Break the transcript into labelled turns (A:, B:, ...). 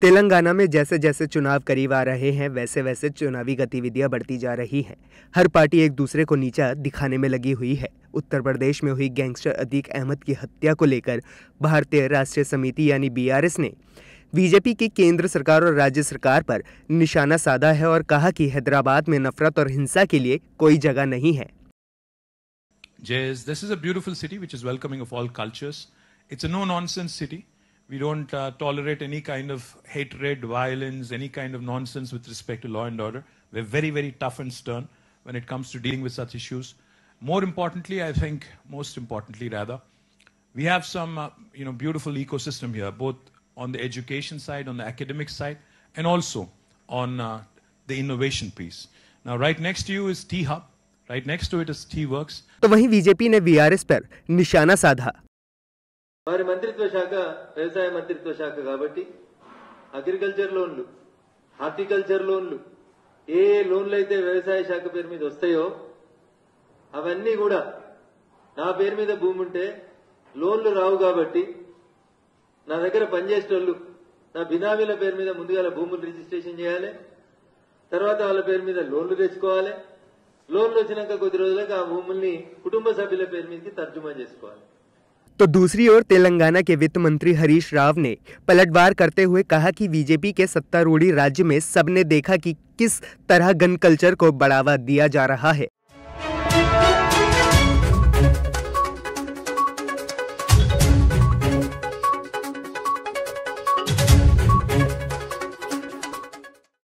A: तेलंगाना में जैसे जैसे चुनाव करीब आ रहे हैं वैसे वैसे चुनावी गतिविधियां बढ़ती जा रही हैं हर पार्टी एक दूसरे को नीचा दिखाने में लगी हुई है उत्तर प्रदेश में हुई गैंगस्टर अदीक अहमद की हत्या को लेकर भारतीय राष्ट्रीय समिति यानी बीआरएस ने बीजेपी की केंद्र सरकार और राज्य सरकार पर निशाना साधा है और कहा कि हैदराबाद में नफरत और हिंसा के लिए कोई जगह नहीं है
B: Yes, this is a beautiful city which is welcoming of all cultures. It's a no-nonsense city. We don't uh, tolerate any kind of hatred, violence, any kind of nonsense with respect to law and order. We're very, very tough and stern when it comes to dealing with such issues. More importantly, I think, most importantly rather, we have some uh, you know, beautiful ecosystem here, both on the education side, on the academic side, and also on uh, the innovation piece. Now, right next to you is T-Hub. Right next to it is T-Works.
A: So, वहीं BJP ने VRS पर निशाना
C: साधा వారి మంత్రిత్వ శాఖ వ్యవసాయ మంత్రిత్వ శాఖ కాబట్టి అగ్రికల్చర్ లోన్లు హార్టికల్చర్ లోన్లు ఏ ఏ లోన్లు అయితే వ్యవసాయ శాఖ పేరు మీద వస్తాయో అవన్నీ కూడా నా పేరు మీద భూమి ఉంటే లోన్లు రావు కాబట్టి నా దగ్గర పనిచేసేటోళ్లు నా బినామీల పేరు మీద ముందుగా భూములు రిజిస్ట్రేషన్ చేయాలి తర్వాత వాళ్ళ పేరు మీద లోన్లు తెచ్చుకోవాలి లోన్లు వచ్చినాక కొద్ది రోజులకు ఆ భూముల్ని కుటుంబ సభ్యుల పేరు మీదకి తర్జుమా చేసుకోవాలి
A: तो दूसरी ओर तेलंगाना के वित्त मंत्री हरीश राव ने पलटवार करते हुए कहा कि बीजेपी के सत्तारूढ़ी राज्य में सबने देखा कि किस तरह गन कल्चर को बढ़ावा दिया जा रहा है